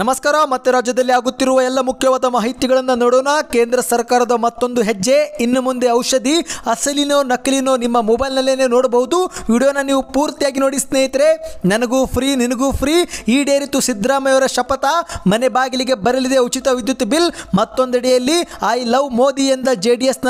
ನಮಸ್ಕಾರ ಮತ್ತೆ ರಾಜ್ಯದಲ್ಲಿ ಆಗುತ್ತಿರುವ ಎಲ್ಲ ಮುಖ್ಯವಾದ ಮಾಹಿತಿಗಳನ್ನು ನೋಡೋಣ ಕೇಂದ್ರ ಸರ್ಕಾರದ ಮತ್ತೊಂದು ಹೆಜ್ಜೆ ಇನ್ನು ಮುಂದೆ ಔಷಧಿ ಅಸಲಿನೋ ನಕಲಿನೋ ನಿಮ್ಮ ಮೊಬೈಲ್ನಲ್ಲೇ ನೋಡಬಹುದು ವಿಡಿಯೋನ ನೀವು ಪೂರ್ತಿಯಾಗಿ ನೋಡಿ ಸ್ನೇಹಿತರೆ ನನಗೂ ಫ್ರೀ ನಿನಗೂ ಫ್ರೀ ಈಡೇರಿತು ಸಿದ್ದರಾಮಯ್ಯವರ ಶಪಥ ಮನೆ ಬಾಗಿಲಿಗೆ ಬರಲಿದೆ ಉಚಿತ ವಿದ್ಯುತ್ ಬಿಲ್ ಮತ್ತೊಂದೆಡೆಯಲ್ಲಿ ಐ ಲವ್ ಮೋದಿ ಎಂದ ಜೆ ಡಿ ಎಸ್ನ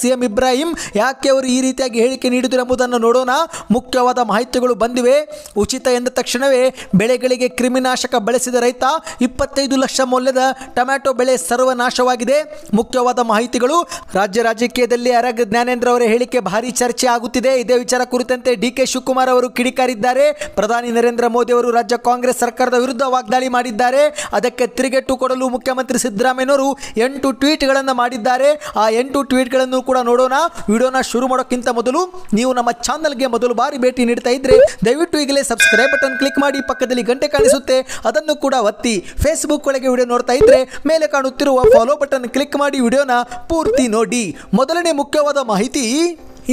ಸಿ ಎಂ ಇಬ್ರಾಹಿಂ ಯಾಕೆ ಅವರು ಈ ರೀತಿಯಾಗಿ ಹೇಳಿಕೆ ನೀಡಿದರು ಎಂಬುದನ್ನು ನೋಡೋಣ ಮುಖ್ಯವಾದ ಮಾಹಿತಿಗಳು ಬಂದಿವೆ ಉಚಿತ ಎಂದ ತಕ್ಷಣವೇ ಬೆಳೆಗಳಿಗೆ ಕ್ರಿಮಿನಾಶಕ ಬಳಸಿದ ರೈತ ಇಪ್ಪತ್ತೈದು ಲಕ್ಷ ಮೌಲ್ಯದ ಟೊಮ್ಯಾಟೊ ಬೆಳೆ ಸರ್ವನಾಶವಾಗಿದೆ ಮುಖ್ಯವಾದ ಮಾಹಿತಿಗಳು ರಾಜ್ಯ ರಾಜಕೀಯದಲ್ಲಿ ಅರಗ ಜ್ಞಾನೇಂದ್ರ ಅವರ ಹೇಳಿಕೆ ಭಾರಿ ಚರ್ಚೆ ಆಗುತ್ತಿದೆ ಇದೇ ವಿಚಾರ ಕುರಿತಂತೆ ಡಿ ಕೆ ಶಿವಕುಮಾರ್ ಅವರು ಕಿಡಿಕಾರಿದ್ದಾರೆ ಪ್ರಧಾನಿ ನರೇಂದ್ರ ಮೋದಿ ಅವರು ರಾಜ್ಯ ಕಾಂಗ್ರೆಸ್ ಸರ್ಕಾರದ ವಿರುದ್ಧ ವಾಗ್ದಾಳಿ ಮಾಡಿದ್ದಾರೆ ಅದಕ್ಕೆ ತಿರುಗೇಟು ಕೊಡಲು ಮುಖ್ಯಮಂತ್ರಿ ಸಿದ್ದರಾಮಯ್ಯನವರು ಎಂಟು ಟ್ವೀಟ್ಗಳನ್ನು ಮಾಡಿದ್ದಾರೆ ಆ ಎಂಟು ಟ್ವೀಟ್ಗಳನ್ನು ಕೂಡ ನೋಡೋಣ ವಿಡಿಯೋನ ಶುರು ಮಾಡೋಕ್ಕಿಂತ ಮೊದಲು ನೀವು ನಮ್ಮ ಚಾನಲ್ಗೆ ಮೊದಲು ಬಾರಿ ಭೇಟಿ ನೀಡ್ತಾ ಇದ್ರೆ ದಯವಿಟ್ಟು ಈಗಲೇ ಸಬ್ಸ್ಕ್ರೈಬ್ ಬಟನ್ ಕ್ಲಿಕ್ ಮಾಡಿ ಪಕ್ಕದಲ್ಲಿ ಗಂಟೆ ಕಾಣಿಸುತ್ತೆ ಅದನ್ನು ಕೂಡ ಕೂಡ ಒತ್ತಿ ಫೇಸ್ಬುಕ್ ಒಳಗೆ ವಿಡಿಯೋ ನೋಡ್ತಾ ಇದ್ರೆ ಮೇಲೆ ಕಾಣುತ್ತಿರುವ ಫಾಲೋ ಬಟನ್ ಕ್ಲಿಕ್ ಮಾಡಿ ವಿಡಿಯೋನ ಪೂರ್ತಿ ನೋಡಿ ಮೊದಲನೇ ಮುಖ್ಯವಾದ ಮಾಹಿತಿ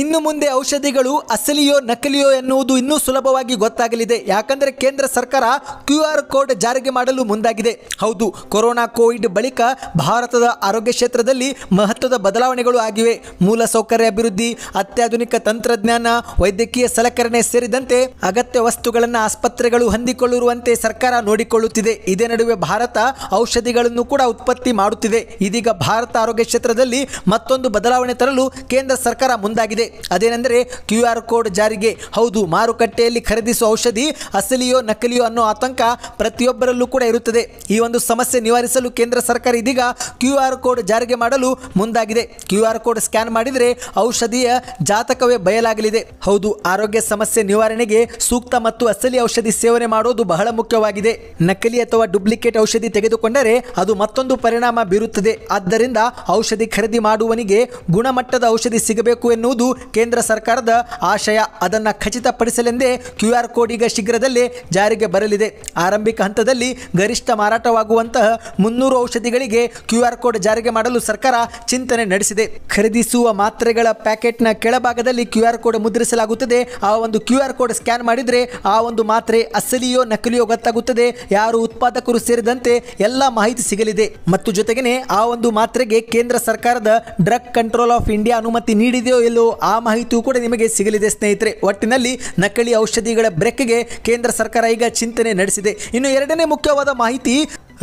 ಇನ್ನು ಮುಂದೆ ಔಷಧಿಗಳು ಅಸಲಿಯೋ ನಕಲಿಯೋ ಎನ್ನುವುದು ಇನ್ನೂ ಸುಲಭವಾಗಿ ಗೊತ್ತಾಗಲಿದೆ ಯಾಕಂದರೆ ಕೇಂದ್ರ ಸರ್ಕಾರ ಕ್ಯೂ ಆರ್ ಕೋಡ್ ಜಾರಿಗೆ ಮಾಡಲು ಮುಂದಾಗಿದೆ ಹೌದು ಕೊರೋನಾ ಕೋವಿಡ್ ಬಳಿಕ ಭಾರತದ ಆರೋಗ್ಯ ಕ್ಷೇತ್ರದಲ್ಲಿ ಮಹತ್ವದ ಬದಲಾವಣೆಗಳು ಆಗಿವೆ ಮೂಲಸೌಕರ್ಯ ಅಭಿವೃದ್ಧಿ ಅತ್ಯಾಧುನಿಕ ತಂತ್ರಜ್ಞಾನ ವೈದ್ಯಕೀಯ ಸಲಕರಣೆ ಸೇರಿದಂತೆ ಅಗತ್ಯ ವಸ್ತುಗಳನ್ನು ಆಸ್ಪತ್ರೆಗಳು ಹೊಂದಿಕೊಳ್ಳಿರುವಂತೆ ಸರ್ಕಾರ ನೋಡಿಕೊಳ್ಳುತ್ತಿದೆ ಇದೇ ನಡುವೆ ಭಾರತ ಔಷಧಿಗಳನ್ನು ಕೂಡ ಉತ್ಪತ್ತಿ ಮಾಡುತ್ತಿದೆ ಇದೀಗ ಭಾರತ ಆರೋಗ್ಯ ಕ್ಷೇತ್ರದಲ್ಲಿ ಮತ್ತೊಂದು ಬದಲಾವಣೆ ತರಲು ಕೇಂದ್ರ ಸರ್ಕಾರ ಮುಂದಾಗಿದೆ ಮಾಡಲಾಗಿದೆ ಅದೇನೆಂದರೆ ಕ್ಯೂ ಆರ್ ಕೋಡ್ ಜಾರಿಗೆ ಹೌದು ಮಾರುಕಟ್ಟೆಯಲ್ಲಿ ಖರೀದಿಸುವ ಔಷಧಿ ಅಸಲಿಯೋ ನಕಲಿಯೋ ಅನ್ನೋ ಆತಂಕ ಪ್ರತಿಯೊಬ್ಬರಲ್ಲೂ ಕೂಡ ಇರುತ್ತದೆ ಈ ಒಂದು ಸಮಸ್ಯೆ ನಿವಾರಿಸಲು ಕೇಂದ್ರ ಸರ್ಕಾರ ಇದೀಗ ಕ್ಯೂ ಆರ್ ಕೋಡ್ ಜಾರಿಗೆ ಮಾಡಲು ಮುಂದಾಗಿದೆ ಕ್ಯೂ ಆರ್ ಕೋಡ್ ಸ್ಕ್ಯಾನ್ ಮಾಡಿದರೆ ಔಷಧಿಯ ಜಾತಕವೇ ಬಯಲಾಗಲಿದೆ ಹೌದು ಆರೋಗ್ಯ ಸಮಸ್ಯೆ ನಿವಾರಣೆಗೆ ಸೂಕ್ತ ಮತ್ತು ಅಸಲಿ ಔಷಧಿ ಸೇವನೆ ಮಾಡುವುದು ಬಹಳ ಮುಖ್ಯವಾಗಿದೆ ನಕಲಿ ಅಥವಾ ಡುಪ್ಲಿಕೇಟ್ ಔಷಧಿ ತೆಗೆದುಕೊಂಡರೆ ಅದು ಮತ್ತೊಂದು ಪರಿಣಾಮ ಬೀರುತ್ತದೆ ಆದ್ದರಿಂದ ಔಷಧಿ ಖರೀದಿ ಮಾಡುವವನಿಗೆ ಗುಣಮಟ್ಟದ ಔಷಧಿ ಸಿಗಬೇಕು ಎನ್ನುವುದು ಕೇಂದ್ರ ಸರ್ಕಾರದ ಆಶಯ ಅದನ್ನು ಖಚಿತಪಡಿಸಲೆಂದೇ ಕ್ಯೂ ಆರ್ ಕೋಡ್ ಈಗ ಶೀಘ್ರದಲ್ಲೇ ಜಾರಿಗೆ ಬರಲಿದೆ ಆರಂಭಿಕ ಹಂತದಲ್ಲಿ ಗರಿಷ್ಠ ಮಾರಾಟವಾಗುವಂತಹ ಮುನ್ನೂರು ಔಷಧಿಗಳಿಗೆ ಕ್ಯೂ ಆರ್ ಕೋಡ್ ಜಾರಿಗೆ ಮಾಡಲು ಸರ್ಕಾರ ಚಿಂತನೆ ನಡೆಸಿದೆ ಖರೀದಿಸುವ ಮಾತ್ರೆಗಳ ಪ್ಯಾಕೆಟ್ನ ಕೆಳಭಾಗದಲ್ಲಿ ಕ್ಯೂ ಆರ್ ಕೋಡ್ ಮುದ್ರಿಸಲಾಗುತ್ತದೆ ಆ ಒಂದು ಕ್ಯೂ ಆರ್ ಕೋಡ್ ಸ್ಕ್ಯಾನ್ ಮಾಡಿದರೆ ಆ ಒಂದು ಮಾತ್ರೆ ಅಸಲಿಯೋ ನಕಲಿಯೋ ಗೊತ್ತಾಗುತ್ತದೆ ಯಾರು ಉತ್ಪಾದಕರು ಸೇರಿದಂತೆ ಎಲ್ಲ ಮಾಹಿತಿ ಸಿಗಲಿದೆ ಮತ್ತು ಜೊತೆಗೆ ಆ ಒಂದು ಮಾತ್ರೆಗೆ ಕೇಂದ್ರ ಸರ್ಕಾರದ ಡ್ರಗ್ ಕಂಟ್ರೋಲ್ ಆಫ್ ಇಂಡಿಯಾ ಅನುಮತಿ ನೀಡಿದೆಯೋ ಇಲ್ಲೋ ಆ ಮಾಹಿತಿಯೂ ಕೂಡ ನಿಮಗೆ ಸಿಗಲಿದೆ ಸ್ನೇಹಿತರೆ ಒಟ್ಟಿನಲ್ಲಿ ನಕಲಿ ಔಷಧಿಗಳ ಬ್ರೆಕ್ಗೆ ಕೇಂದ್ರ ಸರ್ಕಾರ ಈಗ ಚಿಂತನೆ ನಡೆಸಿದೆ ಇನ್ನು ಎರಡನೇ ಮುಖ್ಯವಾದ ಮಾಹಿತಿ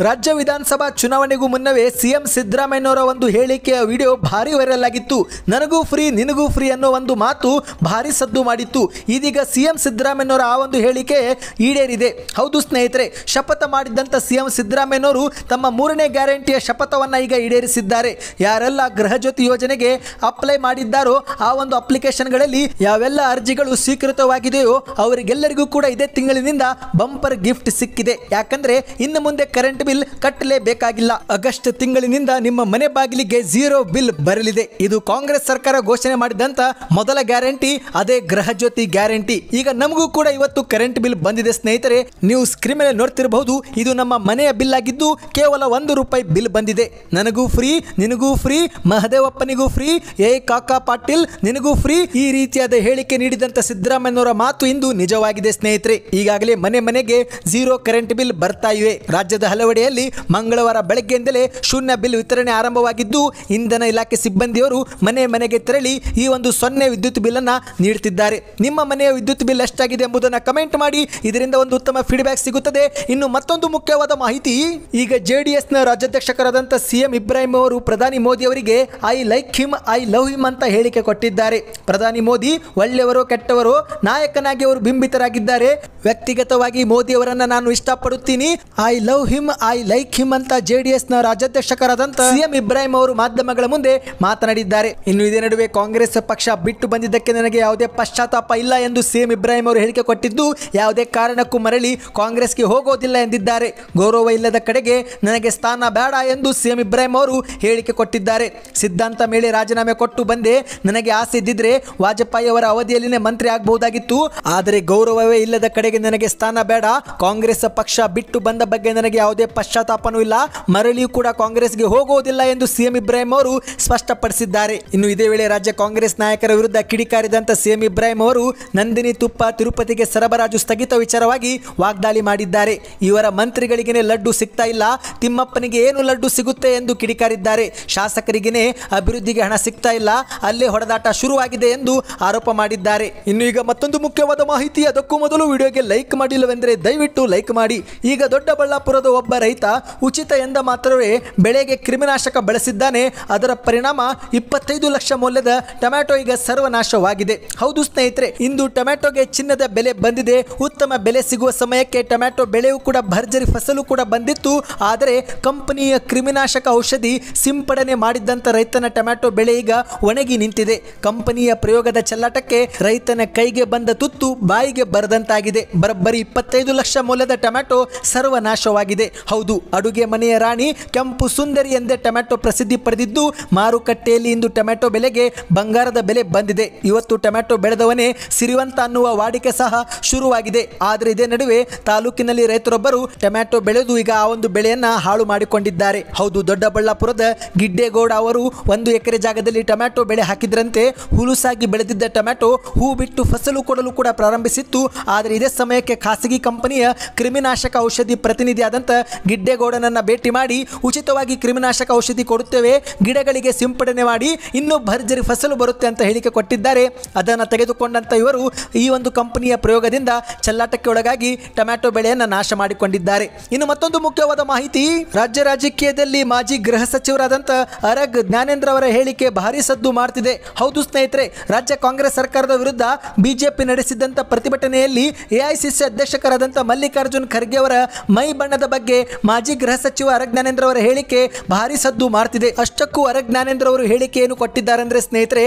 ರಾಜ್ಯ ವಿಧಾನಸಭಾ ಚುನಾವಣೆಗೂ ಮುನ್ನವೇ ಸಿಎಂ ಸಿದ್ದರಾಮಯ್ಯನವರ ಒಂದು ಹೇಳಿಕೆಯ ವಿಡಿಯೋ ಭಾರಿ ವೈರಲ್ ಆಗಿತ್ತು ನನಗೂ ಫ್ರೀ ನಿನಗೂ ಫ್ರೀ ಅನ್ನೋ ಒಂದು ಮಾತು ಭಾರಿ ಸದ್ದು ಮಾಡಿತ್ತು ಇದೀಗ ಸಿಎಂ ಸಿದ್ದರಾಮಯ್ಯನವರ ಆ ಒಂದು ಹೇಳಿಕೆ ಈಡೇರಿದೆ ಹೌದು ಸ್ನೇಹಿತರೆ ಶಪಥ ಮಾಡಿದ್ದಂಥ ಸಿಎಂ ಸಿದ್ದರಾಮಯ್ಯನವರು ತಮ್ಮ ಮೂರನೇ ಗ್ಯಾರಂಟಿಯ ಶಪಥವನ್ನು ಈಗ ಈಡೇರಿಸಿದ್ದಾರೆ ಯಾರೆಲ್ಲ ಗೃಹಜ್ಯೋತಿ ಯೋಜನೆಗೆ ಅಪ್ಲೈ ಮಾಡಿದ್ದಾರೋ ಆ ಒಂದು ಅಪ್ಲಿಕೇಶನ್ಗಳಲ್ಲಿ ಯಾವೆಲ್ಲ ಅರ್ಜಿಗಳು ಸ್ವೀಕೃತವಾಗಿದೆಯೋ ಅವರಿಗೆಲ್ಲರಿಗೂ ಕೂಡ ಇದೇ ತಿಂಗಳಿನಿಂದ ಬಂಪರ್ ಗಿಫ್ಟ್ ಸಿಕ್ಕಿದೆ ಯಾಕಂದರೆ ಇನ್ನು ಮುಂದೆ ಕರೆಂಟ್ ಬಿಲ್ ಕಟ್ಟಲೇಬೇಕಾಗಿಲ್ಲ ಆಗಸ್ಟ್ ತಿಂಗಳಿನಿಂದ ನಿಮ್ಮ ಮನೆ ಬಾಗಿಲಿಗೆ ಝೀರೋ ಬಿಲ್ ಬರಲಿದೆ ಇದು ಕಾಂಗ್ರೆಸ್ ಸರ್ಕಾರ ಘೋಷಣೆ ಮಾಡಿದಂತ ಮೊದಲ ಗ್ಯಾರಂಟಿ ಅದೇ ಗೃಹ ಜ್ಯೋತಿ ಗ್ಯಾರಂಟಿ ಈಗ ನಮಗೂ ಕೂಡ ಇವತ್ತು ಕರೆಂಟ್ ಬಿಲ್ ಬಂದಿದೆ ಸ್ನೇಹಿತರೆ ನೀವು ಸ್ಕ್ರೀನ್ ಮೇಲೆ ನೋಡ್ತಿರಬಹುದು ಇದು ನಮ್ಮ ಮನೆಯ ಬಿಲ್ ಆಗಿದ್ದು ಕೇವಲ ಒಂದು ರೂಪಾಯಿ ಬಿಲ್ ಬಂದಿದೆ ನನಗೂ ಫ್ರೀ ನಿನಗೂ ಫ್ರೀ ಮಹದೇವಪ್ಪನಿಗೂ ಫ್ರೀ ಎ ಕಾಕಾ ಪಾಟೀಲ್ ನಿನಗೂ ಫ್ರೀ ಈ ರೀತಿಯಾದ ಹೇಳಿಕೆ ನೀಡಿದಂತ ಸಿದ್ದರಾಮಯ್ಯನವರ ಮಾತು ಇಂದು ನಿಜವಾಗಿದೆ ಸ್ನೇಹಿತರೆ ಈಗಾಗಲೇ ಮನೆ ಮನೆಗೆ ಝೀರೋ ಕರೆಂಟ್ ಬಿಲ್ ಬರ್ತಾ ಇವೆ ರಾಜ್ಯದ ಹಲವೆಡೆ ಅಂಗಡಿಯಲ್ಲಿ ಮಂಗಳವಾರ ಬೆಳಗ್ಗೆಯಿಂದಲೇ ಶೂನ್ಯ ಬಿಲ್ ವಿತರಣೆ ಆರಂಭವಾಗಿದ್ದು ಇಂಧನ ಇಲಾಖೆ ಸಿಬ್ಬಂದಿಯವರು ಮನೆ ಮನೆಗೆ ತೆರಳಿ ಈ ಒಂದು ಸೊನ್ನೆ ವಿದ್ಯುತ್ ಬಿಲ್ ಅನ್ನು ನೀಡುತ್ತಿದ್ದಾರೆ ನಿಮ್ಮ ಮನೆಯ ವಿದ್ಯುತ್ ಬಿಲ್ ಎಷ್ಟಾಗಿದೆ ಎಂಬುದನ್ನು ಕಮೆಂಟ್ ಮಾಡಿ ಇದರಿಂದ ಒಂದು ಉತ್ತಮ ಫೀಡ್ಬ್ಯಾಕ್ ಸಿಗುತ್ತದೆ ಇನ್ನು ಮತ್ತೊಂದು ಮುಖ್ಯವಾದ ಮಾಹಿತಿ ಈಗ ಜೆಡಿಎಸ್ ನ ರಾಜ್ಯಾಧ್ಯಕ್ಷಕರಾದಂಥ ಸಿಎಂ ಇಬ್ರಾಹಿಂ ಅವರು ಪ್ರಧಾನಿ ಮೋದಿ ಅವರಿಗೆ I like him I love him ಅಂತ ಹೇಳಿಕೆ ಕೊಟ್ಟಿದ್ದಾರೆ ಪ್ರಧಾನಿ ಮೋದಿ ಒಳ್ಳೆಯವರು ಕೆಟ್ಟವರು ನಾಯಕನಾಗಿ ಅವರು ಬಿಂಬಿತರಾಗಿದ್ದಾರೆ ವ್ಯಕ್ತಿಗತವಾಗಿ ಮೋದಿ ಅವರನ್ನ ನಾನು ಇಷ್ಟಪಡುತ್ತೀನಿ I love him I like him ಅಂತ ಜೆಡಿಎಸ್ನ ರಾಜ್ಯಾಧ್ಯಕ್ಷಕರಾದಂಥ ಸಿಎಂ ಇಬ್ರಾಹಿಂ ಅವರು ಮಾಧ್ಯಮಗಳ ಮುಂದೆ ಮಾತನಾಡಿದ್ದಾರೆ ಇನ್ನು ಇದೇ ನಡುವೆ ಕಾಂಗ್ರೆಸ್ ಪಕ್ಷ ಬಿಟ್ಟು ಬಂದಿದ್ದಕ್ಕೆ ನನಗೆ ಯಾವುದೇ ಪಶ್ಚಾತ್ತಾಪ ಇಲ್ಲ ಎಂದು ಸಿಎಂ ಇಬ್ರಾಹಿಂ ಅವರು ಹೇಳಿಕೆ ಕೊಟ್ಟಿದ್ದು ಯಾವುದೇ ಕಾರಣಕ್ಕೂ ಮರಳಿ ಕಾಂಗ್ರೆಸ್ಗೆ ಹೋಗೋದಿಲ್ಲ ಎಂದಿದ್ದಾರೆ ಗೌರವ ಇಲ್ಲದ ಕಡೆಗೆ ನನಗೆ ಸ್ಥಾನ ಬೇಡ ಎಂದು ಸಿಎಂ ಇಬ್ರಾಹಿಂ ಅವರು ಹೇಳಿಕೆ ಕೊಟ್ಟಿದ್ದಾರೆ ಸಿದ್ಧಾಂತ ಮೇಲೆ ರಾಜೀನಾಮೆ ಕೊಟ್ಟು ಬಂದೆ ನನಗೆ ಆಸೆ ಇದ್ದಿದ್ರೆ ವಾಜಪೇಯಿ ಅವರ ಅವಧಿಯಲ್ಲಿನೇ ಮಂತ್ರಿ ಆಗಬಹುದಾಗಿತ್ತು ಆದರೆ ಗೌರವವೇ ಇಲ್ಲದ ಕಡೆಗೆ ನನಗೆ ಸ್ಥಾನ ಬೇಡ ಕಾಂಗ್ರೆಸ್ ಪಕ್ಷ ಬಿಟ್ಟು ಬಂದ ಬಗ್ಗೆ ನನಗೆ ಯಾವುದೇ ಪಶ್ಚಾತ್ತಾಪನೂ ಇಲ್ಲ ಮರಳಿಯೂ ಕೂಡ ಕಾಂಗ್ರೆಸ್ಗೆ ಹೋಗುವುದಿಲ್ಲ ಎಂದು ಸಿಎಂ ಇಬ್ರಾಹಿಂ ಅವರು ಸ್ಪಷ್ಟಪಡಿಸಿದ್ದಾರೆ ಇನ್ನು ಇದೇ ವೇಳೆ ರಾಜ್ಯ ಕಾಂಗ್ರೆಸ್ ನಾಯಕರ ವಿರುದ್ಧ ಕಿಡಿಕಾರಿದಂತ ಸಿಎಂ ಇಬ್ರಾಹಿಂ ಅವರು ನಂದಿನಿ ತುಪ್ಪ ತಿರುಪತಿಗೆ ಸರಬರಾಜು ಸ್ಥಗಿತ ವಿಚಾರವಾಗಿ ವಾಗ್ದಾಳಿ ಮಾಡಿದ್ದಾರೆ ಇವರ ಮಂತ್ರಿಗಳಿಗೇನೆ ಲಡ್ಡು ಸಿಗ್ತಾ ಇಲ್ಲ ತಿಮ್ಮಪ್ಪನಿಗೆ ಏನು ಲಡ್ಡು ಸಿಗುತ್ತೆ ಎಂದು ಕಿಡಿಕಾರಿದ್ದಾರೆ ಶಾಸಕರಿಗೇನೆ ಅಭಿವೃದ್ಧಿಗೆ ಹಣ ಸಿಗ್ತಾ ಇಲ್ಲ ಅಲ್ಲೇ ಹೊಡೆದಾಟ ಶುರುವಾಗಿದೆ ಎಂದು ಆರೋಪ ಮಾಡಿದ್ದಾರೆ ಇನ್ನು ಈಗ ಮತ್ತೊಂದು ಮುಖ್ಯವಾದ ಮಾಹಿತಿ ಅದಕ್ಕೂ ಮೊದಲು ವಿಡಿಯೋಗೆ ಲೈಕ್ ಮಾಡಿಲ್ಲವೆಂದರೆ ದಯವಿಟ್ಟು ಲೈಕ್ ಮಾಡಿ ಈಗ ದೊಡ್ಡಬಳ್ಳಾಪುರದ ಒಬ್ಬ ರೈತ ಉಚಿತ ಎಂದ ಮಾತ್ರವೇ ಬೆಳೆಗೆ ಕ್ರಿಮಿನಾಶಕ ಬಳಸಿದ್ದಾನೆ ಅದರ ಪರಿಣಾಮ ಇಪ್ಪತ್ತೈದು ಲಕ್ಷ ಮೌಲ್ಯದ ಟೊಮ್ಯಾಟೊ ಈಗ ಸರ್ವನಾಶವಾಗಿದೆ ಹೌದು ಸ್ನೇಹಿತರೆ ಇಂದು ಟೊಮ್ಯಾಟೊಗೆ ಚಿನ್ನದ ಬೆಲೆ ಬಂದಿದೆ ಉತ್ತಮ ಬೆಲೆ ಸಿಗುವ ಸಮಯಕ್ಕೆ ಟೊಮ್ಯಾಟೊ ಬೆಳೆಯೂ ಕೂಡ ಭರ್ಜರಿ ಫಸಲು ಕೂಡ ಬಂದಿತ್ತು ಆದರೆ ಕಂಪನಿಯ ಕ್ರಿಮಿನಾಶಕ ಔಷಧಿ ಸಿಂಪಡಣೆ ಮಾಡಿದ್ದಂಥ ರೈತನ ಟೊಮ್ಯಾಟೊ ಬೆಳೆ ಈಗ ಒಣಗಿ ನಿಂತಿದೆ ಕಂಪನಿಯ ಪ್ರಯೋಗದ ಚಲ್ಲಾಟಕ್ಕೆ ರೈತನ ಕೈಗೆ ಬಂದ ತುತ್ತು ಬಾಯಿಗೆ ಬರದಂತಾಗಿದೆ ಬರಬ್ಬರಿ ಇಪ್ಪತ್ತೈದು ಲಕ್ಷ ಮೌಲ್ಯದ ಟೊಮ್ಯಾಟೊ ಸರ್ವನಾಶವಾಗಿದೆ ಹೌದು ಅಡುಗೆ ಮನೆಯ ರಾಣಿ ಕೆಂಪು ಸುಂದರಿ ಎಂದೇ ಟೊಮ್ಯಾಟೊ ಪ್ರಸಿದ್ಧಿ ಪಡೆದಿದ್ದು ಮಾರುಕಟ್ಟೆಯಲ್ಲಿ ಇಂದು ಟೊಮ್ಯಾಟೊ ಬೆಲೆಗೆ ಬಂಗಾರದ ಬೆಲೆ ಬಂದಿದೆ ಇವತ್ತು ಟೊಮ್ಯಾಟೊ ಬೆಳೆದವನೇ ಸಿರಿವಂತ ಅನ್ನುವ ವಾಡಿಕೆ ಸಹ ಶುರುವಾಗಿದೆ ಆದರೆ ಇದೇ ನಡುವೆ ತಾಲೂಕಿನಲ್ಲಿ ರೈತರೊಬ್ಬರು ಟೊಮ್ಯಾಟೊ ಬೆಳೆದು ಈಗ ಆ ಒಂದು ಬೆಳೆಯನ್ನು ಹಾಳು ಮಾಡಿಕೊಂಡಿದ್ದಾರೆ ಹೌದು ದೊಡ್ಡಬಳ್ಳಾಪುರದ ಗಿಡ್ಡೇಗೌಡ ಅವರು ಒಂದು ಎಕರೆ ಜಾಗದಲ್ಲಿ ಟೊಮ್ಯಾಟೊ ಬೆಳೆ ಹಾಕಿದ್ರಂತೆ ಹುಲುಸಾಗಿ ಬೆಳೆದಿದ್ದ ಟೊಮ್ಯಾಟೊ ಹೂ ಬಿಟ್ಟು ಫಸಲು ಕೊಡಲು ಕೂಡ ಪ್ರಾರಂಭಿಸಿತ್ತು ಆದರೆ ಇದೇ ಸಮಯಕ್ಕೆ ಖಾಸಗಿ ಕಂಪನಿಯ ಕ್ರಿಮಿನಾಶಕ ಔಷಧಿ ಪ್ರತಿನಿಧಿಯಾದಂಥ ಗಿಡ್ಡೆಗೌಡನನ್ನು ಭೇಟಿ ಮಾಡಿ ಉಚಿತವಾಗಿ ಕ್ರಿಮಿನಾಶಕ ಔಷಧಿ ಕೊಡುತ್ತೇವೆ ಗಿಡಗಳಿಗೆ ಸಿಂಪಡಣೆ ಮಾಡಿ ಇನ್ನೂ ಭರ್ಜರಿ ಫಸಲು ಬರುತ್ತೆ ಅಂತ ಹೇಳಿಕೆ ಕೊಟ್ಟಿದ್ದಾರೆ ಅದನ್ನು ತೆಗೆದುಕೊಂಡಂಥ ಇವರು ಈ ಒಂದು ಕಂಪನಿಯ ಪ್ರಯೋಗದಿಂದ ಚಲ್ಲಾಟಕ್ಕೆ ಒಳಗಾಗಿ ಟೊಮ್ಯಾಟೊ ಬೆಳೆಯನ್ನು ನಾಶ ಮಾಡಿಕೊಂಡಿದ್ದಾರೆ ಇನ್ನು ಮತ್ತೊಂದು ಮುಖ್ಯವಾದ ಮಾಹಿತಿ ರಾಜ್ಯ ರಾಜಕೀಯದಲ್ಲಿ ಮಾಜಿ ಗೃಹ ಸಚಿವರಾದಂಥ ಅರಗ್ ಜ್ಞಾನೇಂದ್ರ ಅವರ ಹೇಳಿಕೆ ಭಾರಿ ಸದ್ದು ಮಾಡ್ತಿದೆ ಹೌದು ಸ್ನೇಹಿತರೆ ರಾಜ್ಯ ಕಾಂಗ್ರೆಸ್ ಸರ್ಕಾರದ ವಿರುದ್ಧ ಬಿಜೆಪಿ ನಡೆಸಿದ್ದಂಥ ಪ್ರತಿಭಟನೆಯಲ್ಲಿ ಎಐಸಿಸಿ ಅಧ್ಯಕ್ಷಕರಾದಂಥ ಮಲ್ಲಿಕಾರ್ಜುನ್ ಖರ್ಗೆ ಅವರ ಮೈ ಬಣ್ಣದ ಬಗ್ಗೆ ಮಾಜಿ ಗೃಹ ಸಚಿವ ಜ್ಞಾನೇಂದ್ರ ಅವರ ಹೇಳಿಕೆ ಭಾರಿ ಸದ್ದು ಮಾಡ್ತಿದೆ ಅಷ್ಟಕ್ಕೂ ಜ್ಞಾನೇಂದ್ರ ಅವರು ಹೇಳಿಕೆಯನ್ನು ಕೊಟ್ಟಿದ್ದಾರೆ ಅಂದ್ರೆ ಸ್ನೇಹಿತರೆ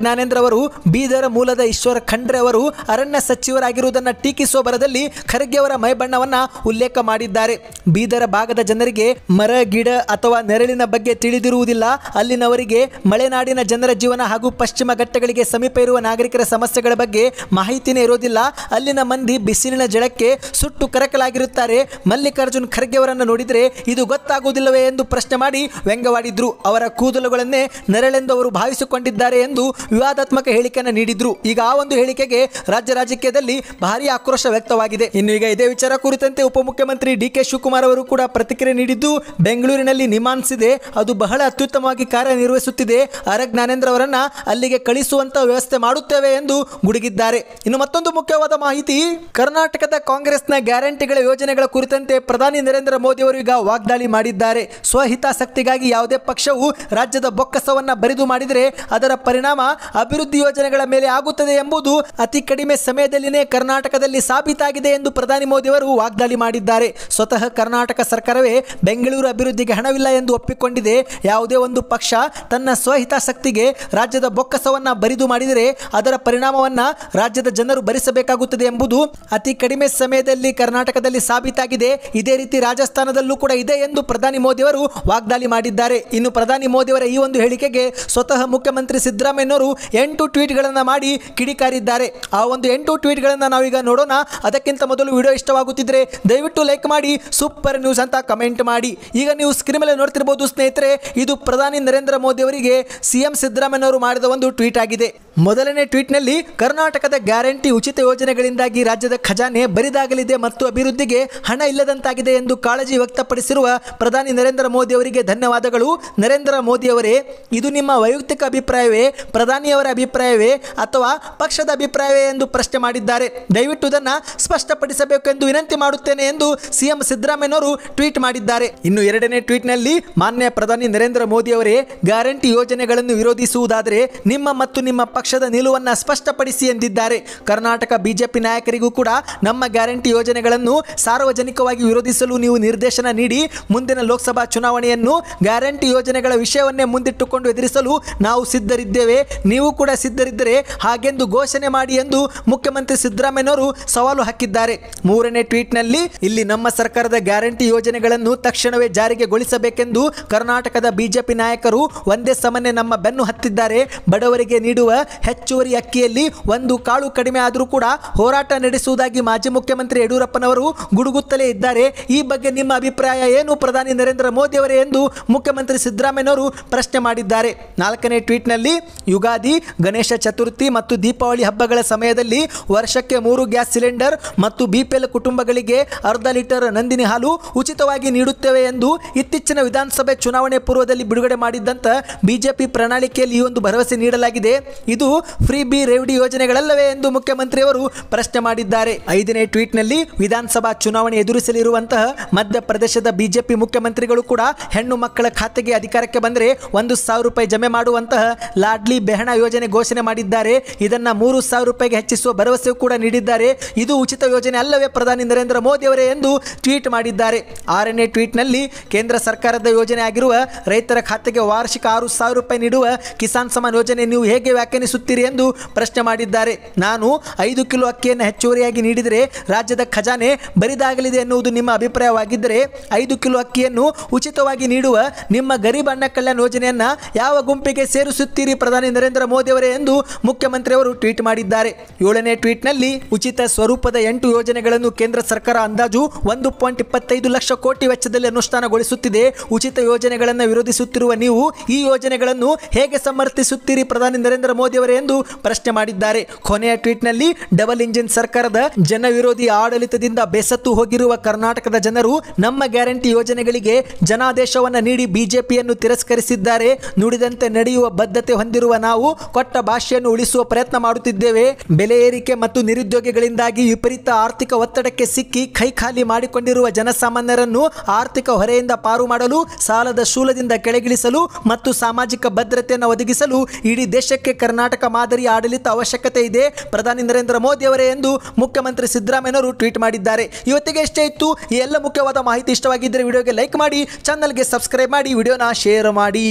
ಜ್ಞಾನೇಂದ್ರ ಅವರು ಬೀದರ ಮೂಲದ ಈಶ್ವರ ಖಂಡ್ರೆ ಅವರು ಅರಣ್ಯ ಸಚಿವರಾಗಿರುವುದನ್ನು ಟೀಕಿಸುವ ಬರದಲ್ಲಿ ಖರ್ಗೆ ಅವರ ಮೈಬಣ್ಣವನ್ನ ಉಲ್ಲೇಖ ಮಾಡಿದ್ದಾರೆ ಬೀದರ ಭಾಗದ ಜನರಿಗೆ ಮರ ಗಿಡ ಅಥವಾ ನೆರಳಿನ ಬಗ್ಗೆ ತಿಳಿದಿರುವುದಿಲ್ಲ ಅಲ್ಲಿನವರಿಗೆ ಮಲೆನಾಡಿನ ಜನರ ಜೀವನ ಹಾಗೂ ಪಶ್ಚಿಮ ಘಟ್ಟಗಳಿಗೆ ಸಮೀಪ ಇರುವ ನಾಗರಿಕರ ಸಮಸ್ಯೆಗಳ ಬಗ್ಗೆ ಮಾಹಿತಿನೇ ಇರೋದಿಲ್ಲ ಅಲ್ಲಿನ ಮಂದಿ ಬಿಸಿಲಿನ ಜಳಕ್ಕೆ ಸುಟ್ಟು ಕರಕಲಾಗಿರುತ್ತಾರೆ ಮಲ್ಲಿಕಾರ್ಜುನ್ ಖರ್ಗೆ ದೇವರನ್ನು ನೋಡಿದರೆ ಇದು ಗೊತ್ತಾಗುವುದಿಲ್ಲವೇ ಎಂದು ಪ್ರಶ್ನೆ ಮಾಡಿ ವ್ಯಂಗ್ಯವಾಡಿದ್ರು ಅವರ ಕೂದಲುಗಳನ್ನೇ ನೆರಳೆಂದು ಅವರು ಭಾವಿಸಿಕೊಂಡಿದ್ದಾರೆ ಎಂದು ವಿವಾದಾತ್ಮಕ ಹೇಳಿಕೆಯನ್ನು ನೀಡಿದ್ರು ಈಗ ಆ ಒಂದು ಹೇಳಿಕೆಗೆ ರಾಜ್ಯ ರಾಜಕೀಯದಲ್ಲಿ ಭಾರಿ ಆಕ್ರೋಶ ವ್ಯಕ್ತವಾಗಿದೆ ಇನ್ನು ಈಗ ಇದೇ ವಿಚಾರ ಕುರಿತಂತೆ ಉಪಮುಖ್ಯಮಂತ್ರಿ ಡಿ ಕೆ ಶಿವಕುಮಾರ್ ಅವರು ಕೂಡ ಪ್ರತಿಕ್ರಿಯೆ ನೀಡಿದ್ದು ಬೆಂಗಳೂರಿನಲ್ಲಿ ನಿಮಾನಿಸಿದೆ ಅದು ಬಹಳ ಅತ್ಯುತ್ತಮವಾಗಿ ಕಾರ್ಯನಿರ್ವಹಿಸುತ್ತಿದೆ ಅರ ಜ್ಞಾನೇಂದ್ರ ಅವರನ್ನ ಅಲ್ಲಿಗೆ ಕಳಿಸುವಂತ ವ್ಯವಸ್ಥೆ ಮಾಡುತ್ತೇವೆ ಎಂದು ಗುಡುಗಿದ್ದಾರೆ ಇನ್ನು ಮತ್ತೊಂದು ಮುಖ್ಯವಾದ ಮಾಹಿತಿ ಕರ್ನಾಟಕದ ಕಾಂಗ್ರೆಸ್ನ ಗ್ಯಾರಂಟಿಗಳ ಯೋಜನೆಗಳ ಕುರಿತಂತೆ ಪ್ರಧಾನಿ ನರೇಂದ್ರ ನರೇಂದ್ರ ಮೋದಿಯವರು ಈಗ ವಾಗ್ದಾಳಿ ಮಾಡಿದ್ದಾರೆ ಸ್ವಹಿತಾಸಕ್ತಿಗಾಗಿ ಯಾವುದೇ ಪಕ್ಷವು ರಾಜ್ಯದ ಬೊಕ್ಕಸವನ್ನ ಬರಿದು ಮಾಡಿದರೆ ಅದರ ಪರಿಣಾಮ ಅಭಿವೃದ್ಧಿ ಯೋಜನೆಗಳ ಮೇಲೆ ಆಗುತ್ತದೆ ಎಂಬುದು ಅತಿ ಕಡಿಮೆ ಸಮಯದಲ್ಲಿನೇ ಕರ್ನಾಟಕದಲ್ಲಿ ಸಾಬೀತಾಗಿದೆ ಎಂದು ಪ್ರಧಾನಿ ಮೋದಿಯವರು ವಾಗ್ದಾಳಿ ಮಾಡಿದ್ದಾರೆ ಸ್ವತಃ ಕರ್ನಾಟಕ ಸರ್ಕಾರವೇ ಬೆಂಗಳೂರು ಅಭಿವೃದ್ಧಿಗೆ ಹಣವಿಲ್ಲ ಎಂದು ಒಪ್ಪಿಕೊಂಡಿದೆ ಯಾವುದೇ ಒಂದು ಪಕ್ಷ ತನ್ನ ಸ್ವಹಿತಾಸಕ್ತಿಗೆ ರಾಜ್ಯದ ಬೊಕ್ಕಸವನ್ನ ಬರಿದು ಮಾಡಿದರೆ ಅದರ ಪರಿಣಾಮವನ್ನ ರಾಜ್ಯದ ಜನರು ಭರಿಸಬೇಕಾಗುತ್ತದೆ ಎಂಬುದು ಅತಿ ಕಡಿಮೆ ಸಮಯದಲ್ಲಿ ಕರ್ನಾಟಕದಲ್ಲಿ ಸಾಬೀತಾಗಿದೆ ಇದೇ ರೀತಿ ರಾಜ ರಾಜಸ್ಥಾನದಲ್ಲೂ ಕೂಡ ಇದೆ ಎಂದು ಪ್ರಧಾನಿ ಮೋದಿಯವರು ವಾಗ್ದಾಳಿ ಮಾಡಿದ್ದಾರೆ ಇನ್ನು ಪ್ರಧಾನಿ ಮೋದಿಯವರ ಈ ಒಂದು ಹೇಳಿಕೆಗೆ ಸ್ವತಃ ಮುಖ್ಯಮಂತ್ರಿ ಸಿದ್ದರಾಮಯ್ಯನವರು ಎಂಟು ಟ್ವೀಟ್ಗಳನ್ನು ಮಾಡಿ ಕಿಡಿಕಾರಿದ್ದಾರೆ ಆ ಒಂದು ಎಂಟು ಟ್ವೀಟ್ಗಳನ್ನು ನಾವೀಗ ನೋಡೋಣ ಅದಕ್ಕಿಂತ ಮೊದಲು ವಿಡಿಯೋ ಇಷ್ಟವಾಗುತ್ತಿದ್ದರೆ ದಯವಿಟ್ಟು ಲೈಕ್ ಮಾಡಿ ಸೂಪರ್ ನ್ಯೂಸ್ ಅಂತ ಕಮೆಂಟ್ ಮಾಡಿ ಈಗ ನೀವು ಸ್ಕ್ರೀನ್ ಮೇಲೆ ನೋಡ್ತಿರ್ಬೋದು ಸ್ನೇಹಿತರೆ ಇದು ಪ್ರಧಾನಿ ನರೇಂದ್ರ ಮೋದಿ ಅವರಿಗೆ ಸಿಎಂ ಸಿದ್ದರಾಮಯ್ಯವರು ಮಾಡಿದ ಒಂದು ಟ್ವೀಟ್ ಆಗಿದೆ ಮೊದಲನೇ ಟ್ವೀಟ್ನಲ್ಲಿ ಕರ್ನಾಟಕದ ಗ್ಯಾರಂಟಿ ಉಚಿತ ಯೋಜನೆಗಳಿಂದಾಗಿ ರಾಜ್ಯದ ಖಜಾನೆ ಬರಿದಾಗಲಿದೆ ಮತ್ತು ಅಭಿವೃದ್ಧಿಗೆ ಹಣ ಇಲ್ಲದಂತಾಗಿದೆ ಎಂದು ಕಾಳಜಿ ವ್ಯಕ್ತಪಡಿಸಿರುವ ಪ್ರಧಾನಿ ನರೇಂದ್ರ ಮೋದಿ ಅವರಿಗೆ ಧನ್ಯವಾದಗಳು ನರೇಂದ್ರ ಮೋದಿ ಅವರೇ ಇದು ನಿಮ್ಮ ವೈಯಕ್ತಿಕ ಅಭಿಪ್ರಾಯವೇ ಪ್ರಧಾನಿಯವರ ಅಭಿಪ್ರಾಯವೇ ಅಥವಾ ಪಕ್ಷದ ಅಭಿಪ್ರಾಯವೇ ಎಂದು ಪ್ರಶ್ನೆ ಮಾಡಿದ್ದಾರೆ ದಯವಿಟ್ಟು ಇದನ್ನು ಎಂದು ವಿನಂತಿ ಮಾಡುತ್ತೇನೆ ಎಂದು ಸಿಎಂ ಸಿದ್ದರಾಮಯ್ಯನವರು ಟ್ವೀಟ್ ಮಾಡಿದ್ದಾರೆ ಇನ್ನು ಎರಡನೇ ಟ್ವೀಟ್ನಲ್ಲಿ ಮಾನ್ಯ ಪ್ರಧಾನಿ ನರೇಂದ್ರ ಮೋದಿ ಅವರೇ ಗ್ಯಾರಂಟಿ ಯೋಜನೆಗಳನ್ನು ವಿರೋಧಿಸುವುದಾದರೆ ನಿಮ್ಮ ಮತ್ತು ನಿಮ್ಮ ಪಕ್ಷದ ನಿಲುವನ್ನು ಸ್ಪಷ್ಟಪಡಿಸಿ ಎಂದಿದ್ದಾರೆ ಕರ್ನಾಟಕ ಬಿಜೆಪಿ ನಾಯಕರಿಗೂ ಕೂಡ ನಮ್ಮ ಗ್ಯಾರಂಟಿ ಯೋಜನೆಗಳನ್ನು ಸಾರ್ವಜನಿಕವಾಗಿ ವಿರೋಧಿಸಲು ನೀವು ನಿರ್ದೇಶನ ನೀಡಿ ಮುಂದಿನ ಲೋಕಸಭಾ ಚುನಾವಣೆಯನ್ನು ಗ್ಯಾರಂಟಿ ಯೋಜನೆಗಳ ವಿಷಯವನ್ನೇ ಮುಂದಿಟ್ಟುಕೊಂಡು ಎದುರಿಸಲು ನಾವು ಸಿದ್ಧರಿದ್ದೇವೆ ನೀವು ಕೂಡ ಸಿದ್ಧರಿದ್ದರೆ ಹಾಗೆಂದು ಘೋಷಣೆ ಮಾಡಿ ಎಂದು ಮುಖ್ಯಮಂತ್ರಿ ಸಿದ್ದರಾಮಯ್ಯನವರು ಸವಾಲು ಹಾಕಿದ್ದಾರೆ ಮೂರನೇ ಟ್ವೀಟ್ನಲ್ಲಿ ಇಲ್ಲಿ ನಮ್ಮ ಸರ್ಕಾರದ ಗ್ಯಾರಂಟಿ ಯೋಜನೆಗಳನ್ನು ತಕ್ಷಣವೇ ಜಾರಿಗೆಗೊಳಿಸಬೇಕೆಂದು ಕರ್ನಾಟಕದ ಬಿಜೆಪಿ ನಾಯಕರು ಒಂದೇ ಸಮನೆ ನಮ್ಮ ಬೆನ್ನು ಹತ್ತಿದ್ದಾರೆ ಬಡವರಿಗೆ ನೀಡುವ ಹೆಚ್ಚುವರಿ ಅಕ್ಕಿಯಲ್ಲಿ ಒಂದು ಕಾಳು ಕಡಿಮೆ ಆದರೂ ಕೂಡ ಹೋರಾಟ ನಡೆಸುವುದಾಗಿ ಮಾಜಿ ಮುಖ್ಯಮಂತ್ರಿ ಯಡಿಯೂರಪ್ಪನವರು ಗುಡುಗುತ್ತಲೇ ಇದ್ದಾರೆ ಈ ಬಗ್ಗೆ ಬಗ್ಗೆ ನಿಮ್ಮ ಅಭಿಪ್ರಾಯ ಏನು ಪ್ರಧಾನಿ ನರೇಂದ್ರ ಮೋದಿ ಅವರೇ ಎಂದು ಮುಖ್ಯಮಂತ್ರಿ ಸಿದ್ದರಾಮಯ್ಯನವರು ಪ್ರಶ್ನೆ ಮಾಡಿದ್ದಾರೆ ನಾಲ್ಕನೇ ಟ್ವೀಟ್ನಲ್ಲಿ ಯುಗಾದಿ ಗಣೇಶ ಚತುರ್ಥಿ ಮತ್ತು ದೀಪಾವಳಿ ಹಬ್ಬಗಳ ಸಮಯದಲ್ಲಿ ವರ್ಷಕ್ಕೆ ಮೂರು ಗ್ಯಾಸ್ ಸಿಲಿಂಡರ್ ಮತ್ತು ಬಿಪಿಎಲ್ ಕುಟುಂಬಗಳಿಗೆ ಅರ್ಧ ಲೀಟರ್ ನಂದಿನಿ ಹಾಲು ಉಚಿತವಾಗಿ ನೀಡುತ್ತೇವೆ ಎಂದು ಇತ್ತೀಚಿನ ವಿಧಾನಸಭೆ ಚುನಾವಣೆ ಪೂರ್ವದಲ್ಲಿ ಬಿಡುಗಡೆ ಮಾಡಿದ್ದಂಥ ಬಿಜೆಪಿ ಪ್ರಣಾಳಿಕೆಯಲ್ಲಿ ಈ ಒಂದು ಭರವಸೆ ನೀಡಲಾಗಿದೆ ಇದು ಫ್ರೀ ಬಿ ರೆವಿಡಿ ಯೋಜನೆಗಳಲ್ಲವೇ ಎಂದು ಮುಖ್ಯಮಂತ್ರಿಯವರು ಪ್ರಶ್ನೆ ಮಾಡಿದ್ದಾರೆ ಐದನೇ ಟ್ವೀಟ್ನಲ್ಲಿ ವಿಧಾನಸಭಾ ಚುನಾವಣೆ ಎದುರಿಸಲಿರುವಂತಹ ಮಧ್ಯಪ್ರದೇಶದ ಬಿಜೆಪಿ ಮುಖ್ಯಮಂತ್ರಿಗಳು ಕೂಡ ಹೆಣ್ಣು ಮಕ್ಕಳ ಖಾತೆಗೆ ಅಧಿಕಾರಕ್ಕೆ ಬಂದರೆ ಒಂದು ಸಾವಿರ ರೂಪಾಯಿ ಜಮೆ ಮಾಡುವಂತಹ ಲಾಡ್ಲಿ ಬೆಹಣ ಯೋಜನೆ ಘೋಷಣೆ ಮಾಡಿದ್ದಾರೆ ಇದನ್ನ ಮೂರು ಸಾವಿರ ರೂಪಾಯಿಗೆ ಹೆಚ್ಚಿಸುವ ಭರವಸೆ ಕೂಡ ನೀಡಿದ್ದಾರೆ ಇದು ಉಚಿತ ಯೋಜನೆ ಅಲ್ಲವೇ ಪ್ರಧಾನಿ ನರೇಂದ್ರ ಮೋದಿ ಅವರೇ ಎಂದು ಟ್ವೀಟ್ ಮಾಡಿದ್ದಾರೆ ಆರನೇ ಟ್ವೀಟ್ನಲ್ಲಿ ಕೇಂದ್ರ ಸರ್ಕಾರದ ಯೋಜನೆ ಆಗಿರುವ ರೈತರ ಖಾತೆಗೆ ವಾರ್ಷಿಕ ಆರು ಸಾವಿರ ರೂಪಾಯಿ ನೀಡುವ ಕಿಸಾನ್ ಸಮಾನ್ ಯೋಜನೆ ನೀವು ಹೇಗೆ ವ್ಯಾಖ್ಯಾನಿಸುತ್ತೀರಿ ಎಂದು ಪ್ರಶ್ನೆ ಮಾಡಿದ್ದಾರೆ ನಾನು ಐದು ಕಿಲೋ ಅಕ್ಕಿಯನ್ನು ಹೆಚ್ಚುವರಿಯಾಗಿ ನೀಡಿದರೆ ರಾಜ್ಯದ ಖಜಾನೆ ಬರಿದಾಗಲಿದೆ ಎನ್ನುವುದು ನಿಮ್ಮ ಅಭಿಪ್ರಾಯ ಅಗತ್ಯವಾಗಿದ್ದರೆ ಐದು ಕಿಲೋ ಅಕ್ಕಿಯನ್ನು ಉಚಿತವಾಗಿ ನೀಡುವ ನಿಮ್ಮ ಗರೀಬ್ ಅನ್ನ ಕಲ್ಯಾಣ ಯೋಜನೆಯನ್ನು ಯಾವ ಗುಂಪಿಗೆ ಸೇರಿಸುತ್ತೀರಿ ಪ್ರಧಾನಿ ನರೇಂದ್ರ ಮೋದಿ ಅವರೇ ಎಂದು ಮುಖ್ಯಮಂತ್ರಿಯವರು ಟ್ವೀಟ್ ಮಾಡಿದ್ದಾರೆ ಏಳನೇ ಟ್ವೀಟ್ನಲ್ಲಿ ಉಚಿತ ಸ್ವರೂಪದ ಎಂಟು ಯೋಜನೆಗಳನ್ನು ಕೇಂದ್ರ ಸರ್ಕಾರ ಅಂದಾಜು ಒಂದು ಪಾಯಿಂಟ್ ಇಪ್ಪತ್ತೈದು ಲಕ್ಷ ಕೋಟಿ ವೆಚ್ಚದಲ್ಲಿ ಅನುಷ್ಠಾನಗೊಳಿಸುತ್ತಿದೆ ಉಚಿತ ಯೋಜನೆಗಳನ್ನು ವಿರೋಧಿಸುತ್ತಿರುವ ನೀವು ಈ ಯೋಜನೆಗಳನ್ನು ಹೇಗೆ ಸಮರ್ಥಿಸುತ್ತೀರಿ ಪ್ರಧಾನಿ ನರೇಂದ್ರ ಮೋದಿ ಅವರೇ ಎಂದು ಪ್ರಶ್ನೆ ಮಾಡಿದ್ದಾರೆ ಕೊನೆಯ ಟ್ವೀಟ್ನಲ್ಲಿ ಡಬಲ್ ಇಂಜಿನ್ ಸರ್ಕಾರದ ಜನವಿರೋಧಿ ಆಡಳಿತದಿಂದ ಬೆಸತ್ತು ಹೋಗಿರುವ ಕರ್ನಾಟಕದ ಜನರು ಅವರು ನಮ್ಮ ಗ್ಯಾರಂಟಿ ಯೋಜನೆಗಳಿಗೆ ಜನಾದೇಶವನ್ನು ನೀಡಿ ಬಿಜೆಪಿಯನ್ನು ತಿರಸ್ಕರಿಸಿದ್ದಾರೆ ನುಡಿದಂತೆ ನಡೆಯುವ ಬದ್ಧತೆ ಹೊಂದಿರುವ ನಾವು ಕೊಟ್ಟ ಭಾಷೆಯನ್ನು ಉಳಿಸುವ ಪ್ರಯತ್ನ ಮಾಡುತ್ತಿದ್ದೇವೆ ಬೆಲೆ ಏರಿಕೆ ಮತ್ತು ನಿರುದ್ಯೋಗಿಗಳಿಂದಾಗಿ ವಿಪರೀತ ಆರ್ಥಿಕ ಒತ್ತಡಕ್ಕೆ ಸಿಕ್ಕಿ ಕೈ ಖಾಲಿ ಮಾಡಿಕೊಂಡಿರುವ ಜನಸಾಮಾನ್ಯರನ್ನು ಆರ್ಥಿಕ ಹೊರೆಯಿಂದ ಪಾರು ಮಾಡಲು ಸಾಲದ ಶೂಲದಿಂದ ಕೆಳಗಿಳಿಸಲು ಮತ್ತು ಸಾಮಾಜಿಕ ಭದ್ರತೆಯನ್ನು ಒದಗಿಸಲು ಇಡೀ ದೇಶಕ್ಕೆ ಕರ್ನಾಟಕ ಮಾದರಿ ಆಡಳಿತ ಅವಶ್ಯಕತೆ ಇದೆ ಪ್ರಧಾನಿ ನರೇಂದ್ರ ಮೋದಿ ಅವರೇ ಎಂದು ಮುಖ್ಯಮಂತ್ರಿ ಸಿದ್ದರಾಮಯ್ಯನವರು ಟ್ವೀಟ್ ಮಾಡಿದ್ದಾರೆ ಇವತ್ತಿಗೆ ಎಷ್ಟೇ ಇತ್ತು ಎಲ್ಲ ಮುಖ್ಯ ಮುಖ್ಯವಾದ ಮಾಹಿತಿ ಇಷ್ಟವಾಗಿದ್ದರೆ ವಿಡಿಯೋಗೆ ಲೈಕ್ ಮಾಡಿ ಚಾನಲ್ಗೆ ಸಬ್ಸ್ಕ್ರೈಬ್ ಮಾಡಿ ವಿಡಿಯೋನ ಶೇರ್ ಮಾಡಿ